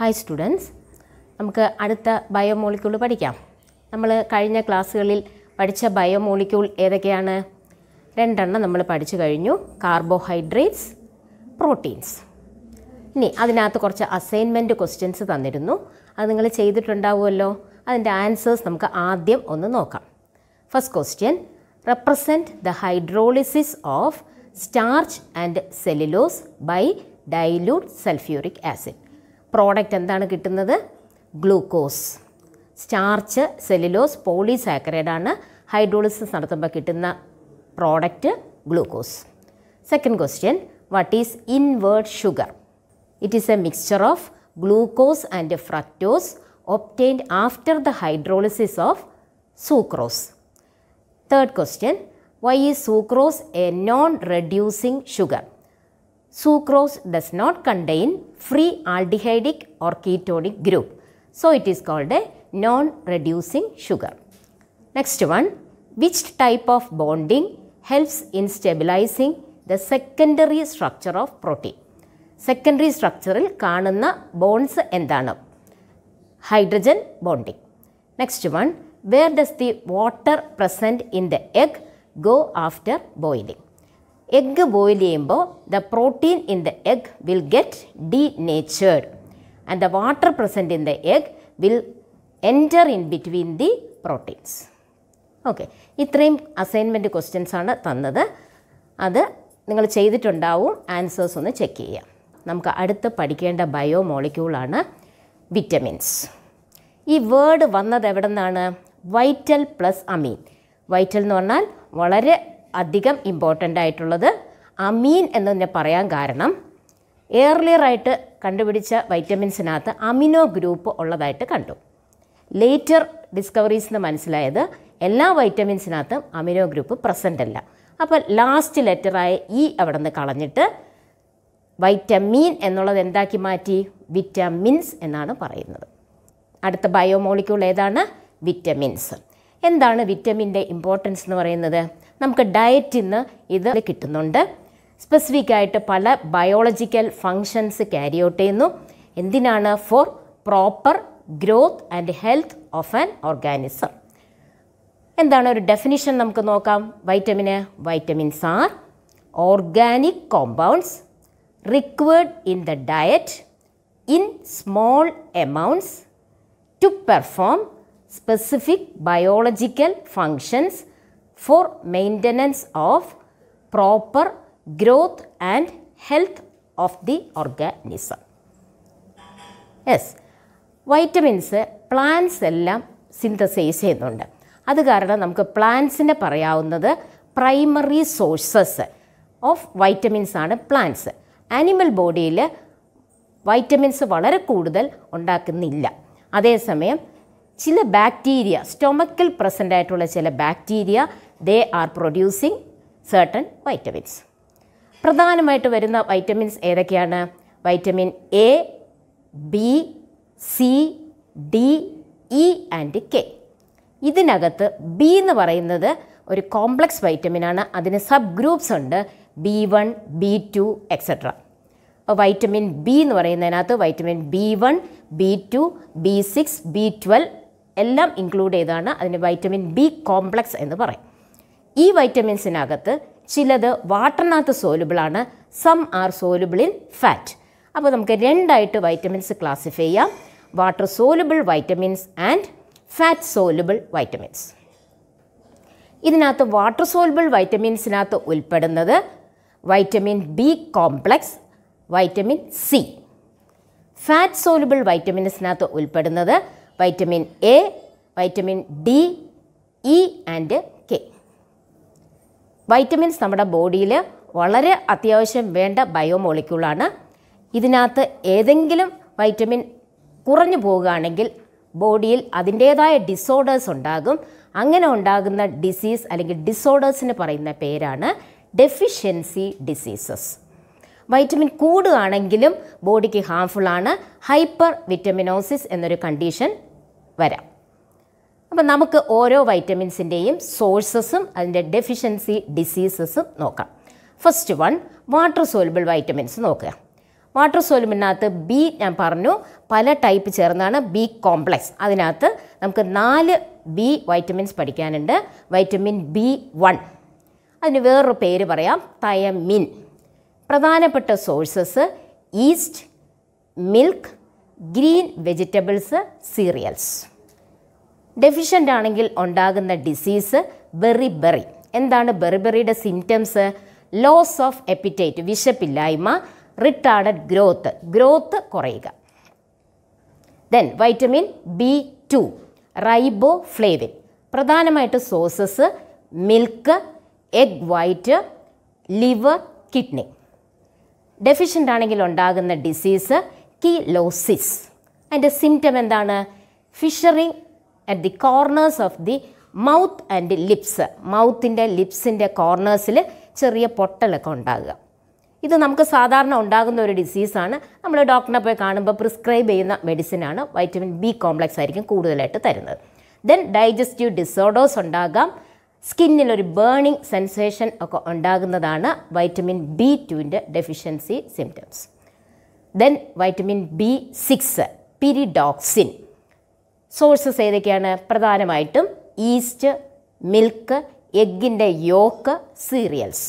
Hi students നമുക്ക് അടുത്ത biomolecule പഠിക്കാം നമ്മൾ കഴിഞ്ഞ ക്ലാസ്സുകളിൽ പഠിച്ച ബയോമോളിക്യൂൾ ഏതൊക്കെയാണ് രണ്ടെണ്ണം നമ്മൾ പഠിച്ചു കഴിഞ്ഞു കാർബോഹൈഡ്രേറ്റ്സ് പ്രോട്ടീൻസ് ഇനി അതിനകത്ത് കുറച്ച് അസൈൻമെൻറ്റ് ക്വസ്റ്റ്യൻസ് തന്നിരുന്നു അത് നിങ്ങൾ ചെയ്തിട്ടുണ്ടാവുമല്ലോ അതിൻ്റെ ആൻസേഴ്സ് നമുക്ക് ആദ്യം ഒന്ന് നോക്കാം first question represent the hydrolysis of starch and cellulose by dilute sulphuric acid product എന്താണ് കിട്ടുന്നത് ഗ്ലൂക്കോസ് സ്റ്റാർച്ച് സെല്ലുലോസ് ആണ് ഹൈഡ്രോളിസിസ് നടത്തുമ്പോൾ കിട്ടുന്ന product glucose second question what is invert sugar it is a mixture of glucose and fructose obtained after the hydrolysis of sucrose third question why is sucrose a non reducing sugar Sucrose does not contain free aldehydic or ketonic group. So it is called a non-reducing sugar. Next one, which type of bonding helps in stabilizing the secondary structure of protein? Secondary structural കാണുന്ന bonds എന്താണ് Hydrogen bonding. Next one, where does the water present in the egg go after boiling? Egg boil ചെയ്യുമ്പോൾ the protein in the egg will get denatured and the water present in the egg will enter in between the proteins okay ഇത്രയും assignment questions ആണ് തന്നത് അത് നിങ്ങൾ ചെയ്തിട്ടുണ്ടാവും answers ഒന്ന് check ചെയ്യാം നമുക്ക് അടുത്ത് പഠിക്കേണ്ട ബയോ മോളിക്യൂളാണ് വിറ്റമിൻസ് ഈ വേർഡ് വന്നത് എവിടെ നിന്നാണ് വൈറ്റൽ പ്ലസ് അമീൻ വൈറ്റൽ എന്ന് പറഞ്ഞാൽ വളരെ അധികം ഇമ്പോർട്ടൻ്റ് ആയിട്ടുള്ളത് അമീൻ എന്ന് തന്നെ പറയാൻ കാരണം ആയിട്ട് കണ്ടുപിടിച്ച വൈറ്റമിൻസിനകത്ത് അമിനോ ഗ്രൂപ്പ് ഉള്ളതായിട്ട് കണ്ടു ലേറ്റർ ഡിസ്കവറീസിന് മനസ്സിലായത് എല്ലാ വൈറ്റമിൻസിനകത്തും അമിനോ ഗ്രൂപ്പ് പ്രസൻ്റ് അല്ല അപ്പോൾ ലാസ്റ്റ് ലെറ്ററായ ഇ e അവിടെ നിന്ന് കളഞ്ഞിട്ട് വൈറ്റമീൻ എന്നുള്ളത് എന്താക്കി മാറ്റി വിറ്റമിൻസ് എന്നാണ് പറയുന്നത് അടുത്ത ബയോമോളിക്യൂൾ ഏതാണ് വിറ്റമിൻസ് എന്താണ് വിറ്റമിൻ്റെ ഇമ്പോർട്ടൻസ് എന്ന് പറയുന്നത് നമുക്ക് ഡയറ്റിൽ നിന്ന് ഇത് കിട്ടുന്നുണ്ട് സ്പെസിഫിക് ആയിട്ട് പല ബയോളജിക്കൽ ഫങ്ഷൻസ് ക്യാരി ഔട്ട് ചെയ്യുന്നു എന്തിനാണ് for proper growth and health of an organism എന്താണ് ഒരു ഡെഫിനിഷൻ നമുക്ക് നോക്കാം vitamin vitamins are organic compounds required in the diet in small amounts to perform specific biological functions for maintenance of proper growth and health of the organism yes vitamins plants എല്ലാം synthesize ചെയ്യുന്നുണ്ട് അത് കാരണം നമുക്ക് പ്ലാന്റ്സിനെ പറയാവുന്നത് primary sources of vitamins ആണ് plants animal ബോഡിയിൽ vitamins വളരെ കൂടുതൽ ഉണ്ടാക്കുന്നില്ല അതേസമയം ചില ബാക്ടീരിയ സ്റ്റൊമക്കിൽ പ്രസൻ്റ് ആയിട്ടുള്ള ചില bacteria they are producing certain vitamins പ്രധാനമായിട്ട് വരുന്ന വൈറ്റമിൻസ് ഏതൊക്കെയാണ് vitamin A B C D E and K ഇതിനകത്ത് ബി എന്ന് പറയുന്നത് ഒരു കോംപ്ലക്സ് വൈറ്റമിനാണ് അതിന് സബ് ഗ്രൂപ്പ്സ് ഉണ്ട് B one B two etcetera അപ്പോൾ വൈറ്റമിൻ ബി എന്ന് പറയുന്നതിനകത്ത് vitamin B one B two B six B twelve എല്ലാം ഇൻക്ലൂഡ് ചെയ്താണ് അതിന് വൈറ്റമിൻ ബി കോംപ്ലക്സ് എന്ന് പറയും ഈ വൈറ്റമിൻസിനകത്ത് ചിലത് വാട്ടറിനകത്ത് സോലുബിളാണ് some are soluble in fat അപ്പോൾ നമുക്ക് രണ്ടായിട്ട് വൈറ്റമിൻസ് ക്ലാസിഫൈ ചെയ്യാം water soluble vitamins and fat soluble vitamins ഇതിനകത്ത് വാട്ടർ സോലുബിൾ വൈറ്റമിൻസിനകത്ത് ഉൾപ്പെടുന്നത് vitamin B complex vitamin C fat soluble വൈറ്റമിൻസിനകത്ത് ഉൾപ്പെടുന്നത് vitamin A vitamin D E and vitamins നമ്മുടെ ബോഡിയിൽ വളരെ അത്യാവശ്യം വേണ്ട ബയോമോളിക്യൂളാണ് ഇതിനകത്ത് ഏതെങ്കിലും വൈറ്റമിൻ കുറഞ്ഞു പോവുകയാണെങ്കിൽ ബോഡിയിൽ അതിൻ്റേതായ ഡിസോർഡേഴ്സ് ഉണ്ടാകും അങ്ങനെ ഉണ്ടാകുന്ന ഡിസീസ് അല്ലെങ്കിൽ ഡിസോർഡേഴ്സിന് പറയുന്ന പേരാണ് ഡെഫിഷ്യൻസി ഡിസീസസ് വൈറ്റമിൻ കൂടുകയാണെങ്കിലും ബോഡിക്ക് ഹാംഫുള്ളാണ് ഹൈപ്പർ വിറ്റമിനോസിസ് എന്നൊരു കണ്ടീഷൻ വരാം അപ്പം നമുക്ക് ഓരോ വൈറ്റമിൻസിൻ്റെയും സോഴ്സസും അതിൻ്റെ ഡെഫിഷ്യൻസി ഡിസീസസും നോക്കാം first one water soluble vitamins നോക്കുക വാട്ടർ സോലുബിളിനകത്ത് ബി ഞാൻ പറഞ്ഞു പല ടൈപ്പ് ചേർന്നാണ് ബി കോംപ്ലക്സ് അതിനകത്ത് നമുക്ക് നാല് ബി വൈറ്റമിൻസ് പഠിക്കാനുണ്ട് വൈറ്റമിൻ ബി വൺ അതിന് വേറൊരു പേര് പറയാം തയമിൻ പ്രധാനപ്പെട്ട sources yeast milk green vegetables cereals deficient ആണെങ്കിൽ ഉണ്ടാകുന്ന ഡിസീസ് ബെറി ബെറി എന്താണ് ബെറിബെറിയുടെ സിംറ്റംസ് ലോസ് ഓഫ് എപ്പിറ്റൈറ്റ് വിശപ്പില്ലായ്മ റിട്ടാർഡഡ് ഗ്രോത്ത് ഗ്രോത്ത് കുറയുക then vitamin B two riboflavin പ്രധാനമായിട്ട് സോസസ് milk egg white liver kidney deficient ആണെങ്കിൽ ഉണ്ടാകുന്ന ഡിസീസ് കിലോസിസ് അതിൻ്റെ സിംറ്റം എന്താണ് fissuring at the corners of the mouth and lips മൗത്തിൻ്റെ ലിപ്സിൻ്റെ കോർണേഴ്സിൽ ചെറിയ പൊട്ടലൊക്കെ ഉണ്ടാകുക ഇത് നമുക്ക് സാധാരണ ഉണ്ടാകുന്ന ഒരു ഡിസീസാണ് നമ്മൾ ഡോക്ടറിനെ പോയി കാണുമ്പോൾ പ്രിസ്ക്രൈബ് ചെയ്യുന്ന മെഡിസിനാണ് വൈറ്റമിൻ ബി കോംപ്ലക്സ് ആയിരിക്കും കൂടുതലായിട്ട് തരുന്നത് ദെൻ ഡൈജസ്റ്റീവ് ഡിസോർഡേഴ്സ് ഉണ്ടാകാം സ്കിന്നിലൊരു ബേണിംഗ് സെൻസേഷൻ ഒക്കെ ഉണ്ടാകുന്നതാണ് വൈറ്റമിൻ ബി ടുവിൻ്റെ deficiency symptoms then vitamin B six pyridoxine sources ഏതൊക്കെയാണ് പ്രധാനമായിട്ടും ഈസ്റ്റ് മിൽക്ക് എഗ്ഗിൻ്റെ യോക്ക് സീരിയൽസ്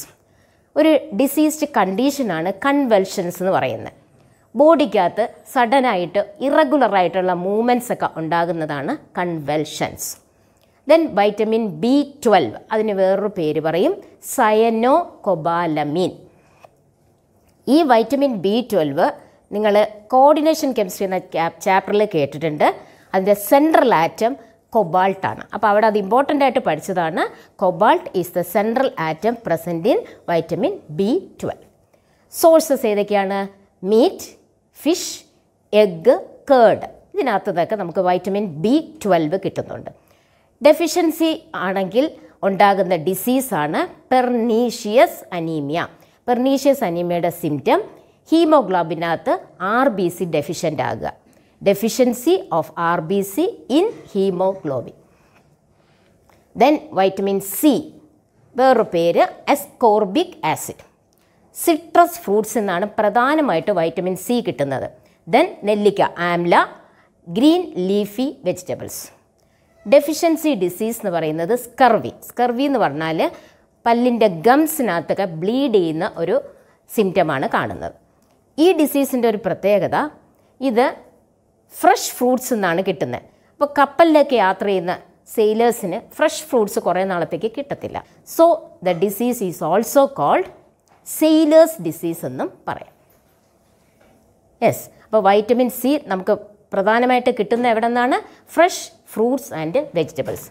ഒരു ഡിസീസ്ഡ് കണ്ടീഷനാണ് കൺവെൽഷൻസ് എന്ന് പറയുന്നത് ബോഡിക്കകത്ത് സഡനായിട്ട് ഇറഗുലറായിട്ടുള്ള മൂവ്മെൻറ്റ്സ് ഒക്കെ ഉണ്ടാകുന്നതാണ് convulsions then vitamin B twelve അതിന് വേറൊരു പേര് പറയും സയനോ കൊബാലമീൻ ഈ വൈറ്റമിൻ ബി ട്വൽവ് നിങ്ങൾ കോർഡിനേഷൻ കെമിസ്ട്രി എന്ന ചാപ്റ്ററിൽ കേട്ടിട്ടുണ്ട് അതിൻ്റെ സെൻട്രൽ ആറ്റം കൊബാൾട്ട് ആണ് അപ്പോൾ അവിടെ അത് ഇമ്പോർട്ടൻ്റ് ആയിട്ട് പഠിച്ചതാണ് cobalt is the central atom present in vitamin B twelve sources ഏതൊക്കെയാണ് മീറ്റ് ഫിഷ് എഗ്ഗ് കേർഡ് ഇതിനകത്ത് നിന്നൊക്കെ നമുക്ക് വൈറ്റമിൻ ബി ട്വൽവ് കിട്ടുന്നുണ്ട് ഡെഫിഷ്യൻസി ആണെങ്കിൽ ഉണ്ടാകുന്ന ഡിസീസാണ് പെർനീഷ്യസ് അനീമിയ പെർനീഷ്യസ് അനീമിയയുടെ സിംറ്റം ഹീമോഗ്ലോബിനകത്ത് ആർ ബി സി ഡെഫിഷ്യൻ്റ് ആകുക deficiency of RBC in hemoglobin. Then vitamin C വേറൊരു പേര് അസ്കോർബിക് ആസിഡ് സിട്രസ് ഫ്രൂട്ട്സ് നിന്നാണ് പ്രധാനമായിട്ട് വൈറ്റമിൻ സി കിട്ടുന്നത് ദെൻ നെല്ലിക്ക amla green leafy vegetables deficiency disease എന്ന് പറയുന്നത് സ്കർവി സ്കർവി എന്ന് പറഞ്ഞാൽ പല്ലിൻ്റെ ഗംസിനകത്തൊക്കെ ബ്ലീഡ് ചെയ്യുന്ന ഒരു സിംറ്റമാണ് കാണുന്നത് ഈ ഡിസീസിൻ്റെ ഒരു പ്രത്യേകത ഇത് ഫ്രഷ് ഫ്രൂട്ട്സ് എന്നാണ് കിട്ടുന്നത് അപ്പോൾ കപ്പലിലേക്ക് യാത്ര ചെയ്യുന്ന സെയിലേഴ്സിന് ഫ്രഷ് ഫ്രൂട്ട്സ് കുറേ നാളത്തേക്ക് കിട്ടത്തില്ല so the disease is also called sailors disease എന്നും പറയാം യെസ് അപ്പോൾ വൈറ്റമിൻ സി നമുക്ക് പ്രധാനമായിട്ട് കിട്ടുന്ന എവിടെ നിന്നാണ് ഫ്രഷ് ഫ്രൂട്ട്സ് ആൻഡ് വെജിറ്റബിൾസ്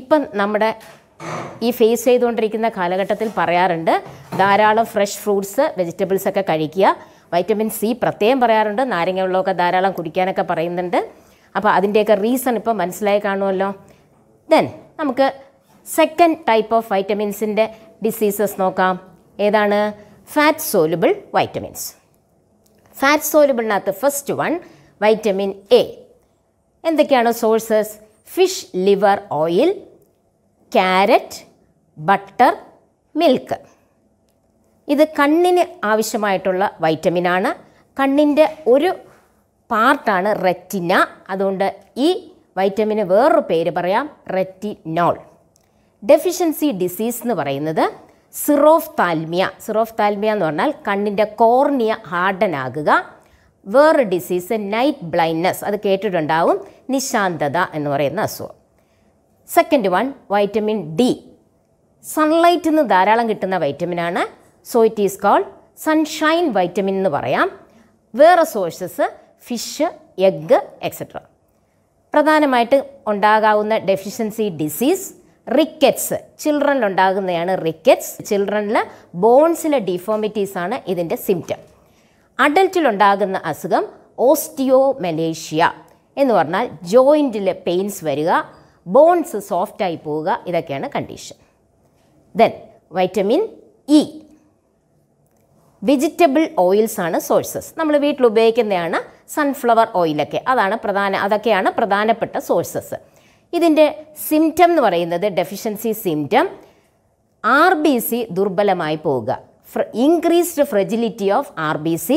ഇപ്പം നമ്മുടെ ഈ ഫേസ് ചെയ്തുകൊണ്ടിരിക്കുന്ന കാലഘട്ടത്തിൽ പറയാറുണ്ട് ധാരാളം ഫ്രഷ് ഫ്രൂട്ട്സ് വെജിറ്റബിൾസ് ഒക്കെ കഴിക്കുക വൈറ്റമിൻ സി പ്രത്യേകം പറയാറുണ്ട് നാരങ്ങ വെള്ളമൊക്കെ ധാരാളം കുടിക്കാനൊക്കെ പറയുന്നുണ്ട് അപ്പോൾ അതിൻ്റെയൊക്കെ റീസൺ ഇപ്പോൾ മനസ്സിലായി കാണുമല്ലോ ദെൻ നമുക്ക് സെക്കൻഡ് ടൈപ്പ് ഓഫ് വൈറ്റമിൻസിൻ്റെ ഡിസീസസ് നോക്കാം ഏതാണ് ഫാറ്റ് സോലുബിൾ വൈറ്റമിൻസ് ഫാറ്റ് സോലുബിളിനകത്ത് ഫസ്റ്റ് വൺ വൈറ്റമിൻ എ എന്തൊക്കെയാണ് sources fish liver oil carrot butter milk ഇത് കണ്ണിന് ആവശ്യമായിട്ടുള്ള വൈറ്റമിനാണ് കണ്ണിൻ്റെ ഒരു പാർട്ടാണ് റെറ്റിന അതുകൊണ്ട് ഈ വൈറ്റമിന് വേറൊരു പേര് പറയാം റെറ്റിനോൾ ഡെഫിഷ്യൻസി ഡിസീസ് എന്ന് പറയുന്നത് സിറോഫ് താൽമിയ സിറോഫ് താൽമിയ എന്ന് പറഞ്ഞാൽ കണ്ണിൻ്റെ കോർണിയ ഹാർഡൻ ആകുക വേറെ ഡിസീസ് നൈറ്റ് ബ്ലൈൻഡ്നെസ് അത് കേട്ടിട്ടുണ്ടാവും നിശാന്തത എന്ന് പറയുന്ന അസുഖം സെക്കൻഡ് വൺ വൈറ്റമിൻ ഡി സൺലൈറ്റിൽ നിന്ന് ധാരാളം കിട്ടുന്ന വൈറ്റമിനാണ് so it is called sunshine vitamin എന്ന് പറയാം വേറെ സോഴ്സസ് ഫിഷ് എഗ്ഗ് എക്സെട്ര പ്രധാനമായിട്ട് ഉണ്ടാകാവുന്ന ഡെഫിഷ്യൻസി ഡിസീസ് റിക്കറ്റ്സ് ചിൽഡ്രനിൽ ഉണ്ടാകുന്നതാണ് റിക്കറ്റ്സ് ചിൽഡ്രനിൽ ബോൺസിലെ ഡിഫോമിറ്റീസ് ആണ് ഇതിൻ്റെ സിംറ്റം അഡൽറ്റിലുണ്ടാകുന്ന അസുഖം ഓസ്റ്റിയോ മലേഷ്യ എന്ന് പറഞ്ഞാൽ ജോയിൻറ്റിലെ പെയിൻസ് വരിക ബോൺസ് സോഫ്റ്റായി പോവുക ഇതൊക്കെയാണ് condition then vitamin E vegetable oils ആണ് സോഴ്സസ് നമ്മൾ വീട്ടിൽ ഉപയോഗിക്കുന്നതാണ് സൺഫ്ലവർ ഓയിലൊക്കെ അതാണ് പ്രധാന അതൊക്കെയാണ് പ്രധാനപ്പെട്ട സോഴ്സസ് ഇതിൻ്റെ സിംറ്റം എന്ന് പറയുന്നത് deficiency symptom R B C ദുർബലമായി പോവുക increased fragility of R B C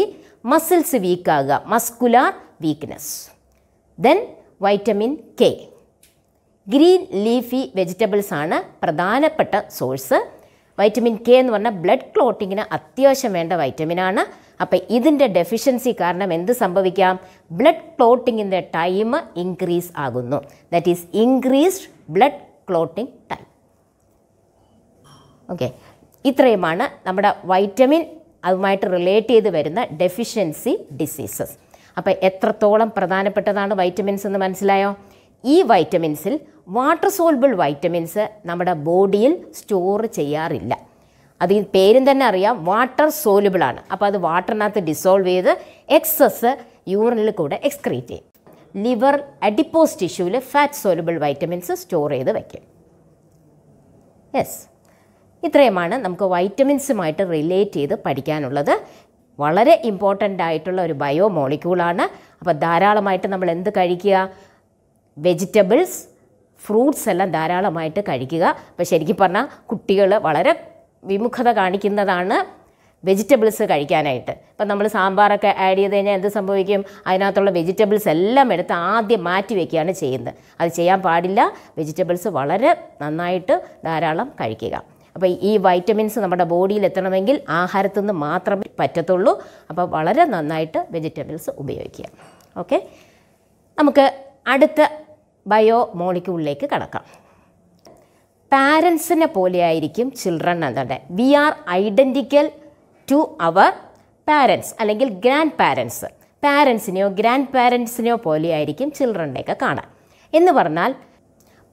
muscles വീക്കാകുക muscular weakness then vitamin K green leafy vegetables ആണ് പ്രധാനപ്പെട്ട സോഴ്സ് വൈറ്റമിൻ കെ എന്ന് പറഞ്ഞാൽ ബ്ലഡ് ക്ലോട്ടിങ്ങിന് അത്യാവശ്യം വേണ്ട വൈറ്റമിനാണ് അപ്പോൾ ഇതിൻ്റെ ഡെഫിഷ്യൻസി കാരണം എന്ത് സംഭവിക്കാം ബ്ലഡ് ക്ലോട്ടിങ്ങിൻ്റെ ടൈം ഇൻക്രീസ് ആകുന്നു that is increased blood clotting time okay ഇത്രയുമാണ് നമ്മുടെ വൈറ്റമിൻ അതുമായിട്ട് റിലേറ്റ് ചെയ്ത് വരുന്ന ഡെഫിഷ്യൻസി ഡിസീസസ് അപ്പോൾ എത്രത്തോളം പ്രധാനപ്പെട്ടതാണ് വൈറ്റമിൻസ് എന്ന് മനസ്സിലായോ ഈ വൈറ്റമിൻസിൽ വാട്ടർ സോൾബിൾ വൈറ്റമിൻസ് നമ്മുടെ ബോഡിയിൽ സ്റ്റോർ ചെയ്യാറില്ല അത് ഈ പേരും തന്നെ അറിയാം വാട്ടർ സോലുബിൾ ആണ് അപ്പോൾ അത് വാട്ടറിനകത്ത് ഡിസോൾവ് ചെയ്ത് എക്സസ് യൂറിനിൽ കൂടെ എക്സ്ക്രീറ്റ് ചെയ്യും ലിവർ അഡിപ്പോസ് ടിഷ്യൂവിൽ ഫാറ്റ് സോലുബിൾ വൈറ്റമിൻസ് സ്റ്റോർ ചെയ്ത് വയ്ക്കും യെസ് ഇത്രയുമാണ് നമുക്ക് വൈറ്റമിൻസുമായിട്ട് റിലേറ്റ് ചെയ്ത് പഠിക്കാനുള്ളത് വളരെ ഇമ്പോർട്ടൻ്റ് ആയിട്ടുള്ള ഒരു ബയോ മോളിക്യൂളാണ് അപ്പോൾ ധാരാളമായിട്ട് നമ്മൾ എന്ത് കഴിക്കുക വെജിറ്റബിൾസ് ഫ്രൂട്ട്സ് എല്ലാം ധാരാളമായിട്ട് കഴിക്കുക അപ്പോൾ ശരിക്കും പറഞ്ഞാൽ കുട്ടികൾ വളരെ വിമുഖത കാണിക്കുന്നതാണ് വെജിറ്റബിൾസ് കഴിക്കാനായിട്ട് ഇപ്പം നമ്മൾ സാമ്പാറൊക്കെ ആഡ് ചെയ്ത് കഴിഞ്ഞാൽ എന്ത് സംഭവിക്കും അതിനകത്തുള്ള വെജിറ്റബിൾസ് എല്ലാം എടുത്ത് ആദ്യം മാറ്റി വയ്ക്കുകയാണ് ചെയ്യുന്നത് അത് ചെയ്യാൻ പാടില്ല വെജിറ്റബിൾസ് വളരെ നന്നായിട്ട് ധാരാളം കഴിക്കുക അപ്പോൾ ഈ വൈറ്റമിൻസ് നമ്മുടെ ബോഡിയിൽ എത്തണമെങ്കിൽ ആഹാരത്തിൽ നിന്ന് മാത്രമേ പറ്റത്തുള്ളൂ അപ്പോൾ വളരെ നന്നായിട്ട് വെജിറ്റബിൾസ് ഉപയോഗിക്കുക ഓക്കെ നമുക്ക് അടുത്ത ബയോ മോളിക്യൂളിലേക്ക് കടക്കാം പാരൻസിനെ പോലെയായിരിക്കും ചിൽഡ്രൻ എന്നുണ്ട് വി ആർ ഐഡൻറ്റിക്കൽ ടു അവർ പാരൻസ് അല്ലെങ്കിൽ ഗ്രാൻഡ് പാരൻസ് പാരൻസിനെയോ ഗ്രാൻഡ് പാരൻസിനെയോ പോലെയായിരിക്കും ചിൽഡ്രൻ്റെയൊക്കെ കാണാൻ എന്ന് പറഞ്ഞാൽ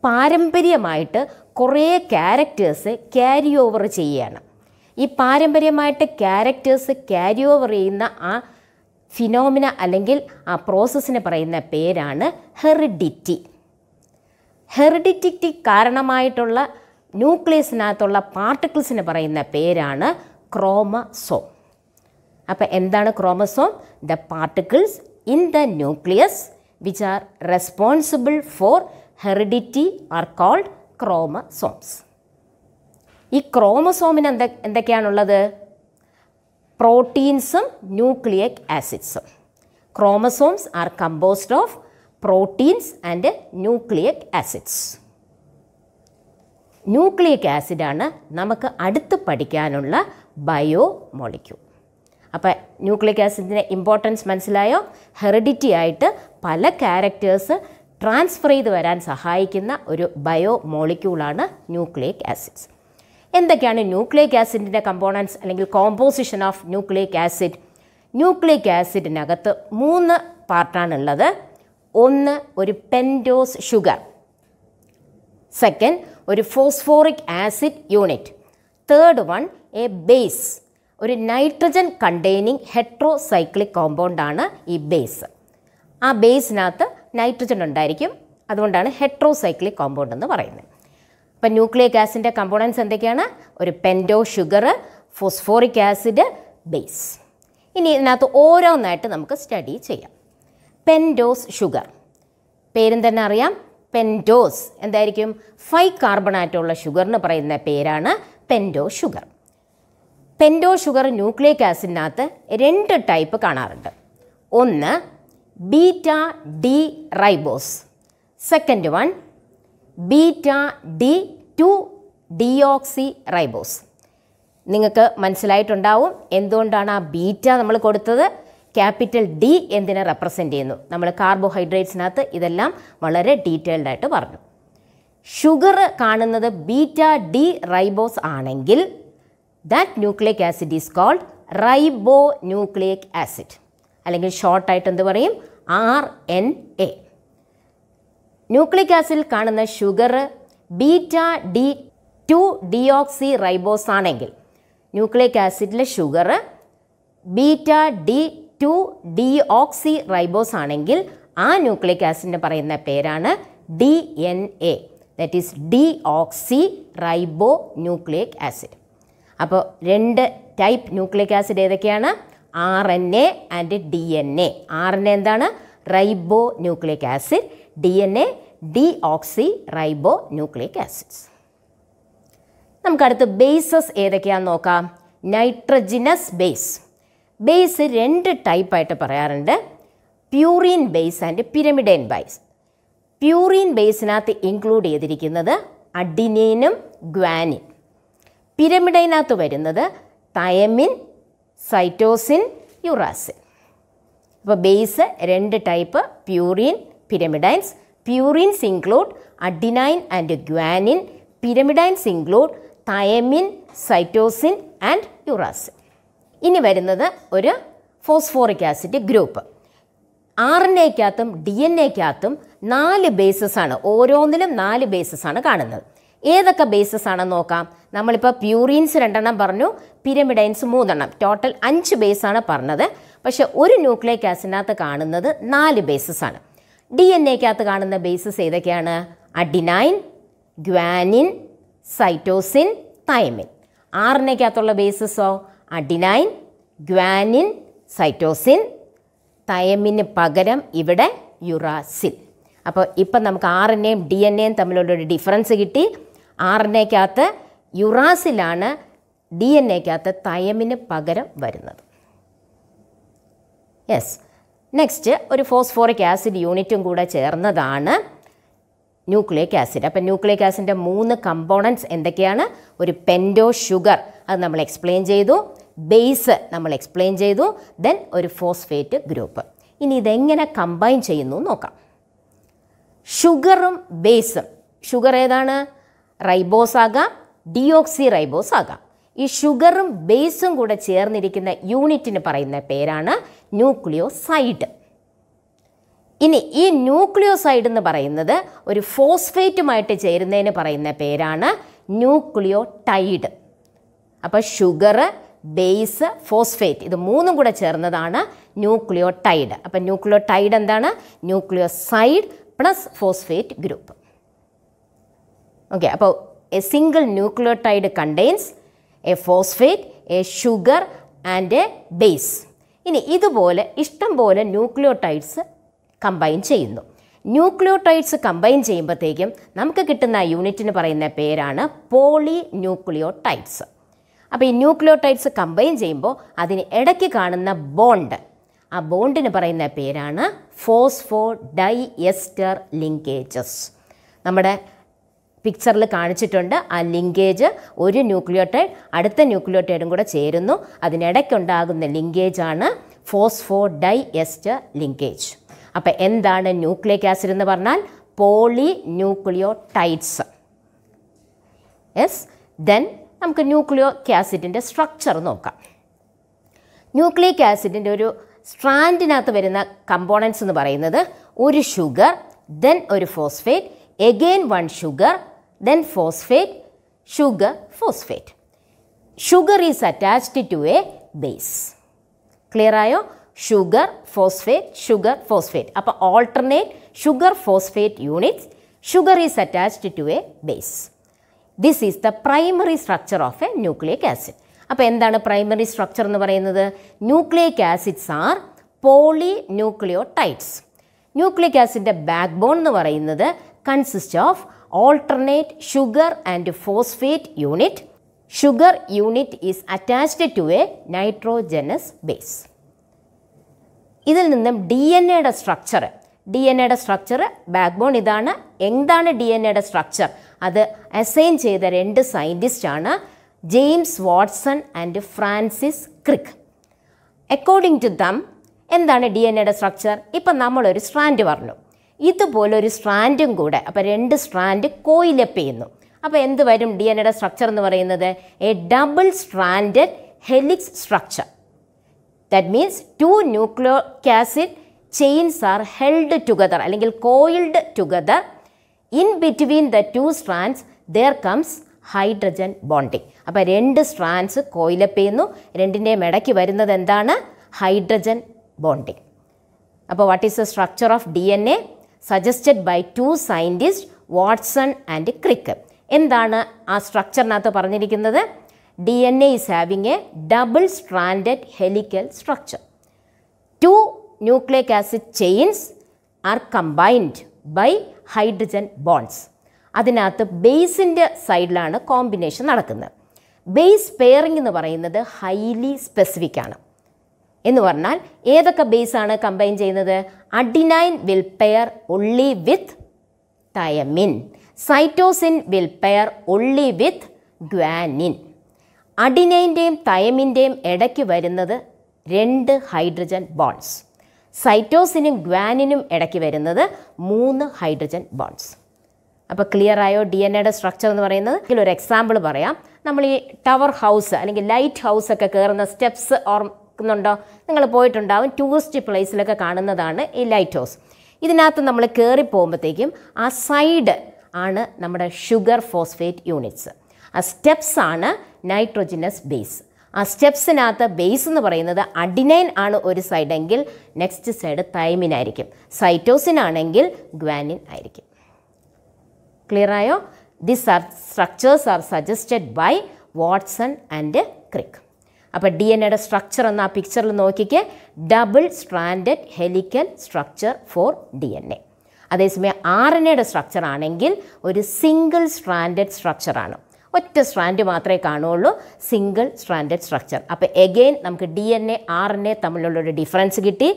പാരമ്പര്യമായിട്ട് കുറേ ക്യാരക്ടേഴ്സ് ക്യാരി ഓവർ ചെയ്യുകയാണ് ഈ പാരമ്പര്യമായിട്ട് ക്യാരക്ടേഴ്സ് ക്യാരി ഓവർ ചെയ്യുന്ന ആ ഫിനോമിന അല്ലെങ്കിൽ ആ പ്രോസസ്സിനെ പറയുന്ന പേരാണ് ഹെറിഡിറ്റി ഹെറിഡിറ്റിറ്റി കാരണമായിട്ടുള്ള ന്യൂക്ലിയസിനകത്തുള്ള പാർട്ടിക്കിൾസിന് പറയുന്ന പേരാണ് ക്രോമസോം അപ്പോൾ എന്താണ് chromosome the particles in the nucleus which are responsible for heredity are called chromosomes ഈ ക്രോമസോമിന് എന്ത എന്തൊക്കെയാണുള്ളത് പ്രോട്ടീൻസും ന്യൂക്ലിയക് ആസിഡ്സും chromosomes are composed of proteins and nucleic acids nucleic ആസിഡാണ് നമുക്ക് അടുത്ത് പഠിക്കാനുള്ള ബയോ മോളിക്യൂൾ അപ്പോൾ ന്യൂക്ലിയക് ആസിഡിൻ്റെ ഇമ്പോർട്ടൻസ് മനസ്സിലായോ ഹെറിഡിറ്റി ആയിട്ട് പല ക്യാരക്ടേഴ്സ് ട്രാൻസ്ഫർ ചെയ്ത് വരാൻ സഹായിക്കുന്ന ഒരു ബയോ മോളിക്യൂളാണ് ന്യൂക്ലിയക് ആസിഡ്സ് എന്തൊക്കെയാണ് ന്യൂക്ലിയക് ആസിഡിൻ്റെ കമ്പോണൻസ് അല്ലെങ്കിൽ composition of nucleic acid nucleic ആസിഡിനകത്ത് മൂന്ന് പാർട്ടാണുള്ളത് ഒന്ന് ഒരു പെൻഡോസ് ഷുഗർ സെക്കൻഡ് ഒരു phosphoric acid unit third one a base ഒരു നൈട്രജൻ കണ്ടെയ്നിങ് ഹെട്രോസൈക്ലിക് കോമ്പൗണ്ടാണ് ഈ ബേസ് ആ ബേസിനകത്ത് നൈട്രജൻ ഉണ്ടായിരിക്കും അതുകൊണ്ടാണ് ഹെട്രോസൈക്ലിക് കോമ്പൗണ്ട് എന്ന് പറയുന്നത് അപ്പം ന്യൂക്ലിയർ ആസിഡിൻ്റെ കമ്പോണൻസ് എന്തൊക്കെയാണ് ഒരു pentose sugar phosphoric acid base ഇനി ഇതിനകത്ത് ഓരോന്നായിട്ട് നമുക്ക് സ്റ്റഡി ചെയ്യാം പെൻഡോസ് ഷുഗർ പേരും തന്നെ അറിയാം പെൻഡോസ് എന്തായിരിക്കും ഫൈവ് കാർബണായിട്ടുള്ള ഷുഗറിന് പറയുന്ന പേരാണ് പെൻഡോ ഷുഗർ പെൻഡോ ഷുഗർ ന്യൂക്ലിയക് ആസിഡിനകത്ത് രണ്ട് ടൈപ്പ് കാണാറുണ്ട് ഒന്ന് beta D ribose second one beta D two deoxyribose നിങ്ങൾക്ക് മനസ്സിലായിട്ടുണ്ടാവും എന്തുകൊണ്ടാണ് ആ ബീറ്റ നമ്മൾ കൊടുത്തത് ക്യാപിറ്റൽ ഡി എന്തിനെ റെപ്രസെൻ്റ് ചെയ്യുന്നു നമ്മൾ കാർബോഹൈഡ്രേറ്റ്സിനകത്ത് ഇതെല്ലാം വളരെ ഡീറ്റെയിൽഡ് ആയിട്ട് പറഞ്ഞു ഷുഗർ കാണുന്നത് ബീറ്റ ഡി റൈബോസ് ആണെങ്കിൽ that nucleic acid is called ribonucleic acid അല്ലെങ്കിൽ ഷോർട്ടായിട്ട് എന്ത് പറയും ആർ എൻ എ ന്യൂക്ലിക് ആസിഡിൽ കാണുന്ന sugar beta D two deoxyribose ആണെങ്കിൽ ന്യൂക്ലിയക് ആസിഡിലെ sugar beta D two deoxyribose ആണെങ്കിൽ ആ ന്യൂക്ലിക് ആസിഡിന് പറയുന്ന പേരാണ് D N A that is oxy റൈബോ nucleic acid അപ്പോൾ രണ്ട് ടൈപ്പ് ന്യൂക്ലിക് ആസിഡ് ഏതൊക്കെയാണ് R N A and D N A R N A എന്താണ് റൈബോ nucleic acid D N A ഓക്സി റൈബോ ന്യൂക്ലിക് ആസിഡ്സ് നമുക്കടുത്ത് ബേസസ് ഏതൊക്കെയാണെന്ന് നോക്കാം നൈട്രജിനസ് ബേസ് ബേസ് രണ്ട് ടൈപ്പായിട്ട് പറയാറുണ്ട് purine base and pyrimidine base purine ബേസിനകത്ത് ഇൻക്ലൂഡ് ചെയ്തിരിക്കുന്നത് അഡിനേനും ഗ്വാനിൻ പിരമിഡൈനകത്ത് വരുന്നത് തയമിൻ സൈറ്റോസിൻ യുറാസിൻ അപ്പോൾ ബേസ് രണ്ട് type purine pyrimidines purines include adenine and guanine pyrimidines include thymine cytosine and uracil ഇനി വരുന്നത് ഒരു phosphoric acid group R N എക്കകത്തും ഡി എൻ എക്കകത്തും നാല് ബേസസ് ആണ് ഓരോന്നിലും നാല് ബേസസ് ആണ് കാണുന്നത് ഏതൊക്കെ ബേസസ് ആണെന്ന് നോക്കാം നമ്മളിപ്പോൾ പ്യൂറീൻസ് രണ്ടെണ്ണം പറഞ്ഞു പിരമിഡൈൻസ് മൂന്നെണ്ണം ടോട്ടൽ അഞ്ച് ബേസ് ആണ് പറഞ്ഞത് പക്ഷെ ഒരു ന്യൂക്ലിയക് ആസിഡിനകത്ത് കാണുന്നത് നാല് ബേസസ് ആണ് ഡി എൻ എക്കകത്ത് കാണുന്ന ബേസസ് ഏതൊക്കെയാണ് അഡിനൈൻ ഗ്വാനിൻ സൈറ്റോസിൻ തൈമിൻ ആറിനേക്കകത്തുള്ള ബേസസോ അഡിനൈൻ ഗ്വാനിൻ സൈറ്റോസിൻ തയമിന് പകരം ഇവിടെ യുറാസിൻ അപ്പോൾ ഇപ്പം നമുക്ക് ആർ എൻ എയും ഡി എൻ എയും തമ്മിലുള്ളൊരു ഡിഫറൻസ് കിട്ടി ആർ എൻ എക്കകത്ത് യുറാസിലാണ് ഡി എൻ എക്കകത്ത് തയമിന് പകരം വരുന്നത് യെസ് നെക്സ്റ്റ് ഒരു ഫോസ്ഫോറിക് ആസിഡ് യൂണിറ്റും കൂടെ ചേർന്നതാണ് ന്യൂക്ലിയക് ആസിഡ് അപ്പം ന്യൂക്ലിയക് ആസിഡിൻ്റെ മൂന്ന് കമ്പോണൻറ്റ്സ് എന്തൊക്കെയാണ് ഒരു പെൻഡോ ഷുഗർ അത് നമ്മൾ എക്സ്പ്ലെയിൻ ചെയ്തു ബേസ് നമ്മൾ എക്സ്പ്ലെയിൻ ചെയ്തു ദെൻ ഒരു ഫോസ്ഫേറ്റ് ഗ്രൂപ്പ് ഇനി ഇതെങ്ങനെ കമ്പൈൻ ചെയ്യുന്നു നോക്കാം ഷുഗറും ബേസും ഷുഗർ ഏതാണ് റൈബോസ് ആകാം ഡിയോക്സി റൈബോസ് ആകാം ഈ ഷുഗറും ബേസും കൂടെ ചേർന്നിരിക്കുന്ന യൂണിറ്റിന് പറയുന്ന പേരാണ് ന്യൂക്ലിയോസൈഡ് ഇനി ഈ ന്യൂക്ലിയോസൈഡ് എന്ന് പറയുന്നത് ഒരു ഫോസ്ഫേറ്റുമായിട്ട് ചേരുന്നതിന് പറയുന്ന പേരാണ് ന്യൂക്ലിയോടൈഡ് അപ്പോൾ ഷുഗർ ബേസ് ഫോസ്ഫേറ്റ് ഇത് മൂന്നും കൂടെ ചേർന്നതാണ് ന്യൂക്ലിയോടൈഡ് അപ്പം ന്യൂക്ലിയോടൈഡ് എന്താണ് nucleoside plus phosphate group okay അപ്പോൾ a single nucleotide contains a phosphate a sugar and a base ഇനി ഇതുപോലെ ഇഷ്ടം പോലെ ന്യൂക്ലിയോടൈഡ്സ് കമ്പൈൻ ചെയ്യുന്നു ന്യൂക്ലിയോടൈഡ്സ് കമ്പൈൻ ചെയ്യുമ്പോഴത്തേക്കും നമുക്ക് കിട്ടുന്ന യൂണിറ്റിന് പറയുന്ന പേരാണ് പോളി ടൈഡ്സ് അപ്പോൾ ഈ ന്യൂക്ലിയോടൈഡ്സ് കമ്പൈൻ ചെയ്യുമ്പോൾ അതിന് ഇടയ്ക്ക് കാണുന്ന ബോണ്ട് ആ ബോണ്ടിന് പറയുന്ന പേരാണ് ഫോസ്ഫോ ഡൈ എസ്റ്റർ ലിങ്കേജസ് നമ്മുടെ പിക്ചറിൽ കാണിച്ചിട്ടുണ്ട് ആ ലിങ്കേജ് ഒരു ന്യൂക്ലിയോടൈഡ് അടുത്ത ന്യൂക്ലിയോടൈഡും കൂടെ ചേരുന്നു അതിനിടയ്ക്കുണ്ടാകുന്ന ലിങ്കേജാണ് ഫോസ്ഫോ ഡൈ എസ്റ്റർ ലിങ്കേജ് അപ്പോൾ എന്താണ് ന്യൂക്ലിയക് ആസിഡ് എന്ന് പറഞ്ഞാൽ പോളി ന്യൂക്ലിയോടൈഡ്സ് യെസ് ദെൻ നമുക്ക് ന്യൂക്ലിയോ ക്യാസിഡിൻ്റെ സ്ട്രക്ചർ നോക്കാം ന്യൂക്ലിയിക് ആസിഡിൻ്റെ ഒരു സ്ട്രാൻഡിനകത്ത് വരുന്ന കമ്പോണൻസ് എന്ന് പറയുന്നത് ഒരു ഷുഗർ ദെൻ ഒരു phosphate again one sugar then phosphate sugar phosphate sugar is attached to a base clear ആയോ ഷുഗർ ഫോസ്ഫേറ്റ് ഷുഗർ ഫോസ്ഫേറ്റ് അപ്പോൾ alternate sugar phosphate units sugar is attached to a base this is the primary structure of a nucleic acid അപ്പോൾ എന്താണ് primary structure എന്ന് പറയുന്നത് nucleic acids are polynucleotides nucleic ആസിഡിൻ്റെ backbone എന്ന് പറയുന്നത് consist of alternate sugar and phosphate unit sugar unit is attached to a nitrogenous base ഇതിൽ നിന്നും D N എയുടെ സ്ട്രക്ചർ ഡി എൻ എയുടെ structure backbone ഇതാണ് എന്താണ് D N എയുടെ സ്ട്രക്ചർ അത് അസൈൻ ചെയ്ത രണ്ട് സയൻറ്റിസ്റ്റാണ് James Watson and Francis Crick according to them എന്താണ് ഡി എൻ എയുടെ സ്ട്രക്ചർ ഇപ്പം നമ്മളൊരു സ്ട്രാൻഡ് പറഞ്ഞു ഇതുപോലൊരു സ്ട്രാൻഡും കൂടെ അപ്പോൾ രണ്ട് സ്ട്രാൻഡ് കോയിലപ്പ് ചെയ്യുന്നു അപ്പോൾ എന്ത് വരും ഡി എൻ എയുടെ സ്ട്രക്ചർ എന്ന് പറയുന്നത് a double stranded helix structure that means two nucleic acid chains are held together അല്ലെങ്കിൽ coiled together in between the two strands there comes hydrogen bonding അപ്പോൾ രണ്ട് സ്ട്രാൻസ് കോയിലപ്പ് ചെയ്യുന്നു രണ്ടിൻ്റെയും ഇടയ്ക്ക് വരുന്നത് എന്താണ് ഹൈഡ്രജൻ ബോണ്ടിങ് അപ്പോൾ what is the structure of D N A suggested by two scientist Watson and Crick എന്താണ് ആ സ്ട്രക്ചറിനകത്ത് പറഞ്ഞിരിക്കുന്നത് D N A is having a double stranded helical structure two nucleic acid chains are combined by hydrogen bonds അതിനകത്ത് ബേസിൻ്റെ സൈഡിലാണ് combination നടക്കുന്നത് base pairing എന്ന് പറയുന്നത് ഹൈലി സ്പെസിഫിക് ആണ് എന്ന് പറഞ്ഞാൽ ഏതൊക്കെ ബേസാണ് കമ്പൈൻ ചെയ്യുന്നത് adenine will pair only with thymine cytosine will pair only with guanine അഡിനൈൻ്റെയും തയമിൻ്റെയും ഇടയ്ക്ക് വരുന്നത് രണ്ട് ഹൈഡ്രജൻ ബോൺസ് സൈറ്റോസിനും ഗ്വാനിനും ഇടയ്ക്ക് വരുന്നത് മൂന്ന് ഹൈഡ്രജൻ ബോൺസ് അപ്പോൾ ക്ലിയർ ആയോ ഡി എൻ എയുടെ സ്ട്രക്ചർ എന്ന് പറയുന്നത് ഒരു എക്സാമ്പിൾ പറയാം നമ്മൾ ഈ ടവർ ഹൗസ് അല്ലെങ്കിൽ ലൈറ്റ് ഹൗസ് ഒക്കെ കയറുന്ന സ്റ്റെപ്സ് ഓർക്കുന്നുണ്ടോ നിങ്ങൾ പോയിട്ടുണ്ടാവും ടൂറിസ്റ്റ് പ്ലേസിലൊക്കെ കാണുന്നതാണ് ഈ ലൈറ്റ് ഹൗസ് ഇതിനകത്ത് നമ്മൾ കയറി പോകുമ്പോഴത്തേക്കും ആ സൈഡ് ആണ് നമ്മുടെ ഷുഗർ ഫോസ്ഫേറ്റ് യൂണിറ്റ്സ് ആ സ്റ്റെപ്സ് ആണ് നൈട്രോജിനസ് ബേസ് ആ സ്റ്റെപ്സിനകത്ത് ബേസ് എന്ന് പറയുന്നത് അഡിനൈൻ ആണ് ഒരു സൈഡെങ്കിൽ നെക്സ്റ്റ് സൈഡ് തൈമിൻ ആയിരിക്കും സൈറ്റോസിൻ ആണെങ്കിൽ ഗ്വാനിൻ ആയിരിക്കും ക്ലിയർ ആയോ this are structures are suggested by Watson and Crick അപ്പോൾ ഡി എൻ എയുടെ സ്ട്രക്ചർ എന്ന ആ പിക്ചറിൽ നോക്കിക്കേ double stranded helical structure for D N A അതേസമയം ആർ എൻ എയുടെ സ്ട്രക്ചർ ആണെങ്കിൽ ഒരു സിംഗിൾ സ്ട്രാൻഡഡ് സ്ട്രക്ചറാണ് ഒറ്റ സ്ട്രാൻഡ് മാത്രമേ കാണുകയുള്ളൂ സിംഗിൾ സ്ട്രാൻഡഡ് സ്ട്രക്ചർ അപ്പോൾ എഗെയിൻ നമുക്ക് D N A R N A തമ്മിലുള്ളൊരു ഡിഫറൻസ് കിട്ടി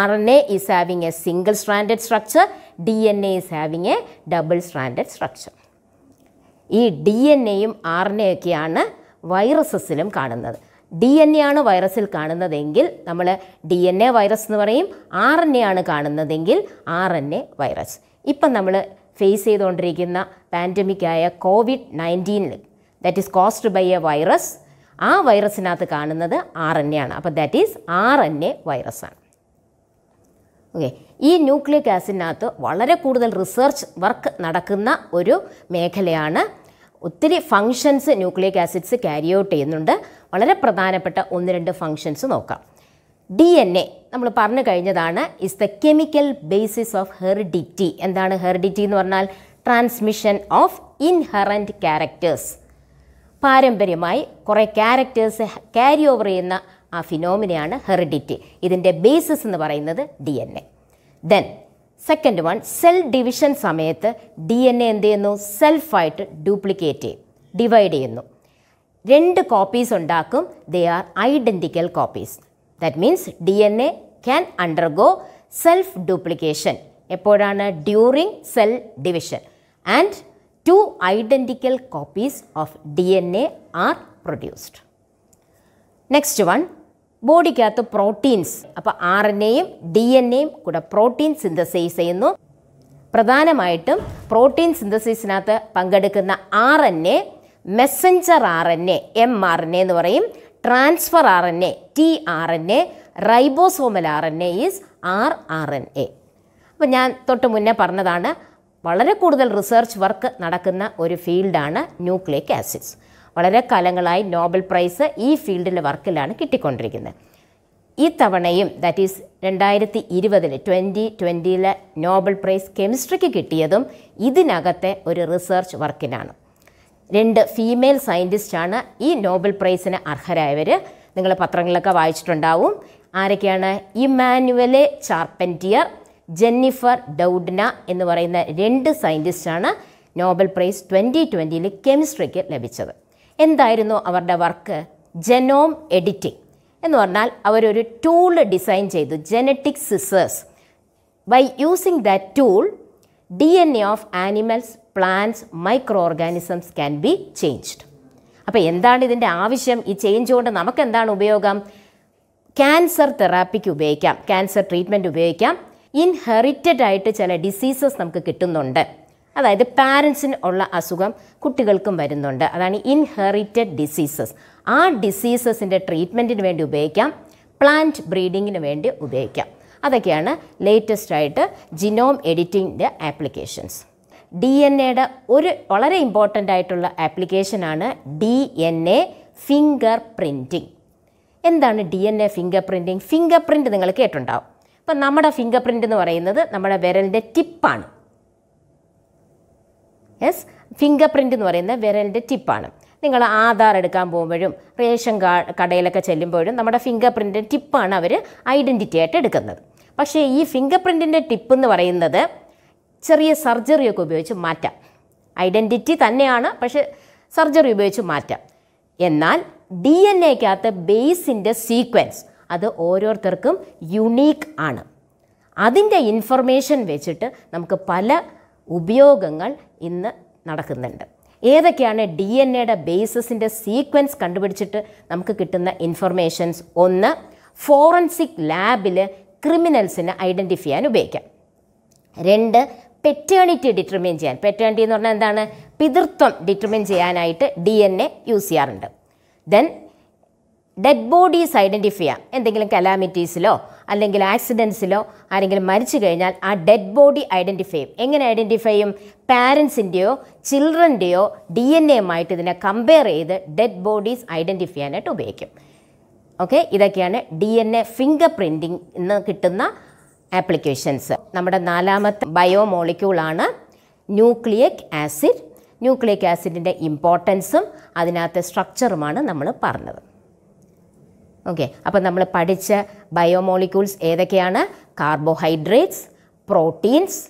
R N A is having a single stranded structure D N A is having a double stranded structure ഈ D N എയും R N A ഒക്കെയാണ് വൈറസസിലും കാണുന്നത് D N A ആണ് വൈറസിൽ കാണുന്നതെങ്കിൽ നമ്മൾ ഡി എൻ എ വൈറസ് എന്ന് പറയും ആർ എൻ എ ആണ് കാണുന്നതെങ്കിൽ ആർ എൻ എ വൈറസ് ഇപ്പം നമ്മൾ ഫേസ് ചെയ്തുകൊണ്ടിരിക്കുന്ന പാൻഡമിക്കായ കോവിഡ് നയൻറ്റീനിൽ that is caused by a virus ആ വൈറസിനകത്ത് കാണുന്നത് ആർ എൻ എ ആണ് അപ്പോൾ that is R N A വൈറസാണ് ഓക്കെ ഈ ന്യൂക്ലിയക് ആസിഡിനകത്ത് വളരെ കൂടുതൽ റിസർച്ച് വർക്ക് നടക്കുന്ന ഒരു മേഖലയാണ് ഒത്തിരി functions nucleic acids carry out ചെയ്യുന്നുണ്ട് വളരെ പ്രധാനപ്പെട്ട ഒന്ന് രണ്ട് ഫങ്ഷൻസ് നോക്കാം ഡി എൻ എ നമ്മൾ പറഞ്ഞു കഴിഞ്ഞതാണ് is the chemical basis of heredity എന്താണ് ഹെറിഡിറ്റി എന്ന് പറഞ്ഞാൽ ട്രാൻസ്മിഷൻ ഓഫ് ഇൻഹറൻറ്റ് ക്യാരക്ടേഴ്സ് പാരമ്പര്യമായി കുറേ ക്യാരക്ടേഴ്സ് ക്യാരി ഓവർ ചെയ്യുന്ന ആ ഫിനോമിനയാണ് ഹെറിഡിറ്റി ഇതിൻ്റെ ബേസിസ് എന്ന് പറയുന്നത് D N A then second one cell division സമയത്ത് ഡി എൻ എ എന്ത് ചെയ്യുന്നു സെൽഫായിട്ട് ഡ്യൂപ്ലിക്കേറ്റ് ചെയ്യും ഡിവൈഡ് ചെയ്യുന്നു രണ്ട് കോപ്പീസ് ഉണ്ടാക്കും they are identical copies that means D N A can undergo self duplication എപ്പോഴാണ് during cell division and two identical copies of D N A are produced next one ബോഡിക്കകത്ത് proteins അപ്പോൾ R N എയും D N എയും കൂടെ protein synthesize ചെയ്യുന്നു പ്രധാനമായിട്ടും protein സിന്തസൈസിനകത്ത് പങ്കെടുക്കുന്ന R N A messenger R N A M R N A എന്ന് പറയും transfer R N A T R N A ribosomal R N A is R R N A അപ്പോൾ ഞാൻ തൊട്ട് മുന്നേ പറഞ്ഞതാണ് വളരെ കൂടുതൽ റിസർച്ച് വർക്ക് നടക്കുന്ന ഒരു ഫീൽഡാണ് ന്യൂക്ലിക് ആസിഡ്സ് വളരെ കാലങ്ങളായി നോബൽ പ്രൈസ് ഈ ഫീൽഡിലെ വർക്കിലാണ് കിട്ടിക്കൊണ്ടിരിക്കുന്നത് ഈ തവണയും ദാറ്റ് ഈസ് രണ്ടായിരത്തി ഇരുപതിൽ ട്വൻറ്റി ട്വൻറ്റിയിലെ നോബൽ പ്രൈസ് കെമിസ്ട്രിക്ക് കിട്ടിയതും ഇതിനകത്തെ ഒരു റിസർച്ച് വർക്കിനാണ് രണ്ട് ഫീമെയിൽ സയൻറ്റിസ്റ്റാണ് ഈ നോബൽ പ്രൈസിന് അർഹരായവർ നിങ്ങൾ പത്രങ്ങളിലൊക്കെ വായിച്ചിട്ടുണ്ടാവും ആരൊക്കെയാണ് ഇമാനുവലെ ചാർപ്പൻറ്റിയർ ജെന്നിഫർ ഡൗഡ്ന എന്ന് പറയുന്ന രണ്ട് സയൻറ്റിസ്റ്റാണ് നോബൽ പ്രൈസ് ട്വൻറ്റി ട്വൻറ്റിയിൽ കെമിസ്ട്രിക്ക് ലഭിച്ചത് എന്തായിരുന്നു അവരുടെ വർക്ക് ജനോം എഡിറ്റിംഗ് എന്ന് പറഞ്ഞാൽ അവരൊരു ടൂൾ ഡിസൈൻ ചെയ്തു genetic scissors by using that tool D N A of animals plants microorganisms can be changed അപ്പോൾ എന്താണ് ഇതിൻ്റെ ആവശ്യം ഈ ചേഞ്ച് കൊണ്ട് നമുക്ക് എന്താണ് ഉപയോഗം ക്യാൻസർ തെറാപ്പിക്ക് ഉപയോഗിക്കാം ക്യാൻസർ ട്രീറ്റ്മെൻറ്റ് ഉപയോഗിക്കാം ഇൻഹെറിറ്റഡ് ആയിട്ട് ചില ഡിസീസസ് നമുക്ക് കിട്ടുന്നുണ്ട് അതായത് പാരൻസിന് ഉള്ള അസുഖം കുട്ടികൾക്കും വരുന്നുണ്ട് അതാണ് ഇൻഹെറിറ്റഡ് ഡിസീസസ് ആ ഡിസീസസിൻ്റെ ട്രീറ്റ്മെൻറ്റിന് വേണ്ടി ഉപയോഗിക്കാം പ്ലാന്റ് ബ്രീഡിങ്ങിന് വേണ്ടി ഉപയോഗിക്കാം അതൊക്കെയാണ് ലേറ്റസ്റ്റ് ആയിട്ട് ജിനോം എഡിറ്റിംഗിൻ്റെ ആപ്ലിക്കേഷൻസ് ഡി എൻ എയുടെ ഒരു വളരെ ഇമ്പോർട്ടൻ്റ് ആയിട്ടുള്ള ആപ്ലിക്കേഷനാണ് D N A fingerprinting എന്താണ് D N A fingerprinting fingerprint നിങ്ങൾ കേട്ടിട്ടുണ്ടാവും അപ്പോൾ നമ്മുടെ ഫിംഗർ പ്രിൻ്റ് എന്ന് പറയുന്നത് നമ്മുടെ വിരലിൻ്റെ ടിപ്പാണ് യെസ് ഫിംഗർ പ്രിൻ്റ് എന്ന് പറയുന്നത് വിരലിൻ്റെ ടിപ്പാണ് നിങ്ങൾ ആധാർ എടുക്കാൻ പോകുമ്പോഴും റേഷൻ കാ കടയിലൊക്കെ ചെല്ലുമ്പോഴും നമ്മുടെ ഫിംഗർ പ്രിൻറ്റിൻ്റെ ടിപ്പാണ് അവർ ഐഡൻറ്റിറ്റി ആയിട്ട് എടുക്കുന്നത് പക്ഷേ ഈ ഫിംഗർ പ്രിൻറ്റിൻ്റെ ടിപ്പ് എന്ന് പറയുന്നത് ചെറിയ സർജറിയൊക്കെ ഉപയോഗിച്ച് മാറ്റാം ഐഡൻറ്റിറ്റി തന്നെയാണ് പക്ഷേ സർജറി ഉപയോഗിച്ച് മാറ്റാം എന്നാൽ ഡി എൻ എക്കകത്ത് ബേസിൻ്റെ സീക്വൻസ് അത് ഓരോരുത്തർക്കും യുണീക്ക് ആണ് അതിൻ്റെ ഇൻഫർമേഷൻ വെച്ചിട്ട് നമുക്ക് പല ഉപയോഗങ്ങൾ ഇന്ന് നടക്കുന്നുണ്ട് ഏതൊക്കെയാണ് ഡി എൻ എയുടെ ബേസസിൻ്റെ സീക്വൻസ് കണ്ടുപിടിച്ചിട്ട് നമുക്ക് കിട്ടുന്ന ഇൻഫർമേഷൻസ് ഒന്ന് ഫോറൻസിക് ലാബിൽ ക്രിമിനൽസിനെ ഐഡൻറ്റിഫൈ ചെയ്യാൻ ഉപയോഗിക്കാം രണ്ട് പെറ്റേണിറ്റി ഡിറ്റർമിൻ ചെയ്യാൻ പെറ്റേണിറ്റി എന്ന് പറഞ്ഞാൽ എന്താണ് പിതൃത്വം ഡിറ്റർമിൻ ചെയ്യാനായിട്ട് ഡി എൻ എ യൂസ് ചെയ്യാറുണ്ട് ദെൻ ഡെഡ് ബോഡീസ് ഐഡൻറ്റിഫൈ ചെയ്യാം എന്തെങ്കിലും കലാമിറ്റീസിലോ അല്ലെങ്കിൽ ആക്സിഡൻസിലോ ആരെങ്കിലും മരിച്ചു കഴിഞ്ഞാൽ ആ ഡെഡ് ബോഡി ഐഡൻറ്റിഫൈ ചെയ്യും എങ്ങനെ ഐഡൻറ്റിഫൈ ചെയ്യും പാരൻസിൻ്റെയോ ചിൽഡ്രൻ്റെയോ ഡി എൻ എയുമായിട്ട് ഇതിനെ കമ്പയർ ചെയ്ത് ഡെഡ് ബോഡീസ് ഐഡൻറ്റിഫൈ ചെയ്യാനായിട്ട് ഉപയോഗിക്കും ഓക്കെ ഇതൊക്കെയാണ് D N A fingerprinting ഇന്ന് കിട്ടുന്ന ആപ്ലിക്കേഷൻസ് നമ്മുടെ നാലാമത്തെ ബയോമോളിക്യൂളാണ് ന്യൂക്ലിയക് ആസിഡ് ന്യൂക്ലിയക് ആസിഡിൻ്റെ ഇമ്പോർട്ടൻസും അതിനകത്തെ സ്ട്രക്ചറുമാണ് നമ്മൾ പറഞ്ഞത് ഓക്കെ അപ്പോൾ നമ്മൾ പഠിച്ച ബയോമോളിക്യൂൾസ് ഏതൊക്കെയാണ് carbohydrates proteins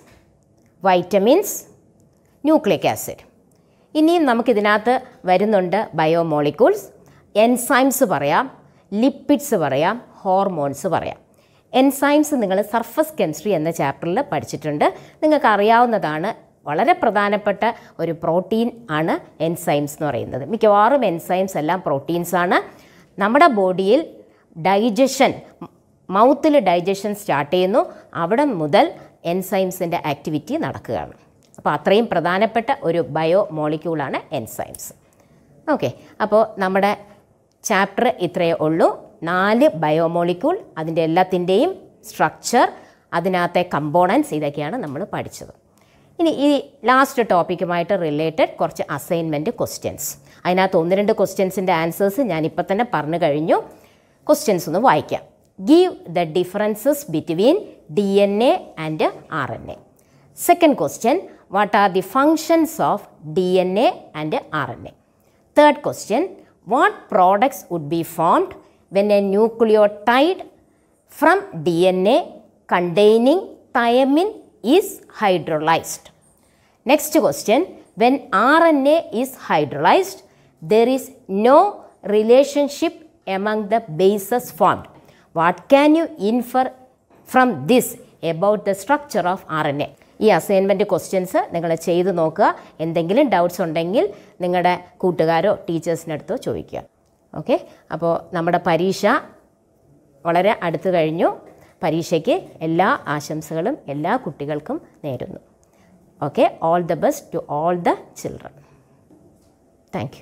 vitamins nucleic acid ഇനിയും നമുക്കിതിനകത്ത് വരുന്നുണ്ട് ബയോമോളിക്യൂൾസ് എൻസൈംസ് പറയാം ലിപ്പിഡ്സ് പറയാം ഹോർമോൺസ് പറയാം എൻസൈംസ് നിങ്ങൾ സർഫസ് കെമിസ്ട്രി എന്ന ചാപ്റ്ററിൽ പഠിച്ചിട്ടുണ്ട് നിങ്ങൾക്ക് അറിയാവുന്നതാണ് വളരെ പ്രധാനപ്പെട്ട ഒരു പ്രോട്ടീൻ ആണ് എൻസൈംസ് എന്ന് പറയുന്നത് മിക്കവാറും എൻസൈംസ് എല്ലാം പ്രോട്ടീൻസ് ആണ് നമ്മുടെ ബോഡിയിൽ ഡൈജഷൻ മൗത്തിൽ ഡൈജഷൻ സ്റ്റാർട്ട് ചെയ്യുന്നു അവിടെ മുതൽ എൻസൈംസിൻ്റെ ആക്ടിവിറ്റി നടക്കുകയാണ് അപ്പോൾ അത്രയും പ്രധാനപ്പെട്ട ഒരു ബയോ മോളിക്യൂളാണ് എൻസൈംസ് ഓക്കെ അപ്പോൾ നമ്മുടെ ചാപ്റ്റർ ഇത്രയേ ഉള്ളൂ നാല് ബയോമോളിക്യൂൾ അതിൻ്റെ എല്ലാത്തിൻ്റെയും സ്ട്രക്ചർ അതിനകത്തെ കമ്പോണൻസ് ഇതൊക്കെയാണ് നമ്മൾ പഠിച്ചത് ഇനി ഈ ലാസ്റ്റ് ടോപ്പിക്കുമായിട്ട് റിലേറ്റഡ് കുറച്ച് അസൈൻമെൻറ്റ് ക്വസ്റ്റ്യൻസ് അതിനകത്ത് ഒന്ന് രണ്ട് ക്വസ്റ്റ്യൻസിൻ്റെ ആൻസേഴ്സ് ഞാനിപ്പോൾ തന്നെ പറഞ്ഞു കഴിഞ്ഞു ക്വസ്റ്റ്യൻസ് ഒന്ന് വായിക്കാം give the differences between D N A and R N A second question what are the functions of D N A and R N A third question what products would be formed when a nucleotide from DNA containing thiamine is hydrolyzed. Next question, when RNA is hydrolyzed, there is no relationship among the bases formed. What can you infer from this about the structure of RNA? ഈ assignment questions നിങ്ങൾ ചെയ്തു നോക്കുക എന്തെങ്കിലും doubts ഉണ്ടെങ്കിൽ നിങ്ങളുടെ കൂട്ടുകാരോ ടീച്ചേഴ്സിനടുത്തോ ചോദിക്കുക okay അപ്പോൾ നമ്മുടെ പരീക്ഷ വളരെ അടുത്തു കഴിഞ്ഞു പരീക്ഷയ്ക്ക് എല്ലാ ആശംസകളും എല്ലാ കുട്ടികൾക്കും നേരുന്നു okay all the best to all the children thank